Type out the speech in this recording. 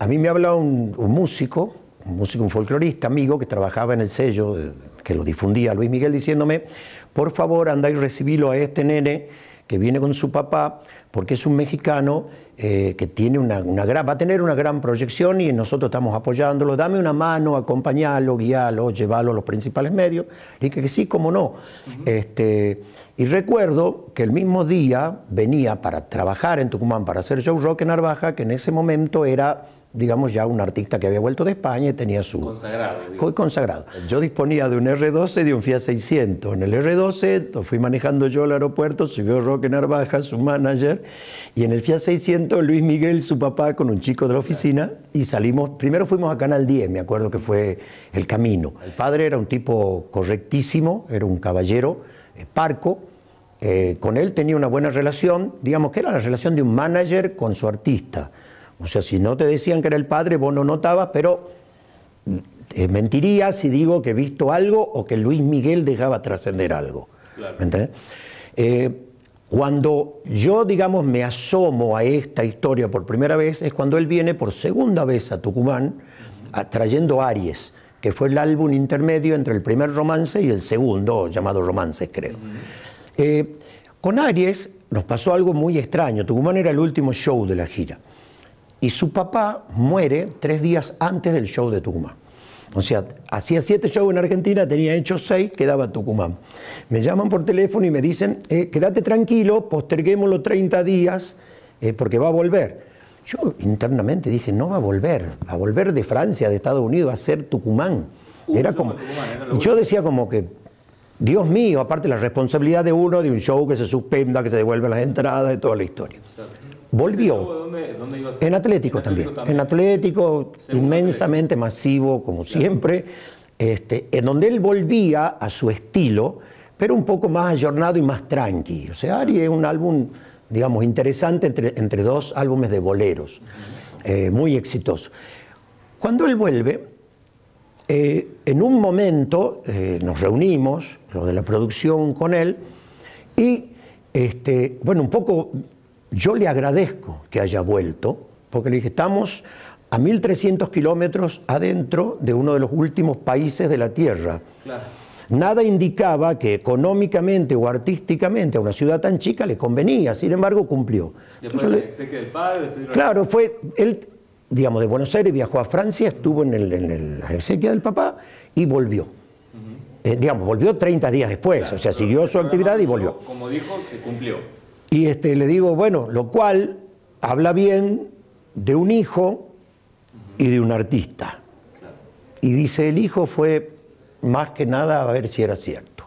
A mí me hablaba un, músico, un músico, un folclorista amigo que trabajaba en el sello, eh, que lo difundía Luis Miguel, diciéndome, por favor, anda y recibilo a este nene que viene con su papá porque es un mexicano eh, que tiene una, va a tener una gran proyección y nosotros estamos apoyándolo. Dame una mano, acompañalo, guialo, llévalo a los principales medios. ...dije que, sí, cómo no. este, y recuerdo que el mismo día venía para trabajar en Tucumán, para hacer show rock en Narvaja, que en ese momento era digamos, ya un artista que había vuelto de España y tenía su... Consagrado. Consagrado. Yo disponía de un R12 y de un Fiat 600. En el R12 fui manejando yo el aeropuerto, subió Roque Narvaja, su manager, y en el Fiat 600, Luis Miguel, su papá, con un chico de la oficina, y salimos, primero fuimos a Canal 10, me acuerdo que fue el camino. El padre era un tipo correctísimo, era un caballero, eh, parco, eh, con él tenía una buena relación, digamos que era la relación de un manager con su artista. O sea, si no te decían que era el padre, vos no notabas, pero eh, mentiría si digo que he visto algo o que Luis Miguel dejaba trascender algo. Claro. Cuando yo, digamos, me asomo a esta historia por primera vez, es cuando él viene por segunda vez a Tucumán trayendo Aries, que fue el álbum intermedio entre el primer romance y el segundo, llamado Romances, creo. Eh, con Aries nos pasó algo muy extraño. Tucumán era el último show de la gira. Y su papá muere tres días antes del show de Tucumán. O sea, hacía siete shows en Argentina, tenía hecho seis, quedaba Tucumán. Me llaman por teléfono y me dicen, eh, quédate tranquilo, posterguémoslo 30 días eh, porque va a volver. Yo internamente dije, no va a volver, va a volver de Francia, de Estados Unidos, a ser Tucumán. Uh, era como, yo decía como que, Dios mío, aparte la responsabilidad de uno de un show que se suspenda, que se devuelvan las entradas, de toda la historia volvió. Dónde, iba a ser? En Atlético, también. En Atlético, inmensamente masivo, como siempre, este, en donde él volvía a su estilo, pero un poco más ayornado y más tranqui. O sea, Ari es un álbum, digamos, interesante entre, dos álbumes de boleros, eh, muy exitoso. Cuando él vuelve, eh, en un momento eh, nos reunimos, lo de la producción con él, y este, bueno, un poco yo le agradezco que haya vuelto, porque le dije, estamos a 1.300 kilómetros adentro de uno de los últimos países de la Tierra. Nada indicaba que económicamente o artísticamente a una ciudad tan chica le convenía, sin embargo cumplió. Después la del padre, Claro, fue, él, digamos, de Buenos Aires viajó a Francia, estuvo en, la exequia del papá y volvió. Eh, digamos, volvió 30 días después, o sea, siguió su actividad y volvió. Como dijo, se cumplió. Y este, le digo, bueno, lo cual habla bien de un hijo y de un artista. Y dice, el hijo fue más que nada a ver si era cierto.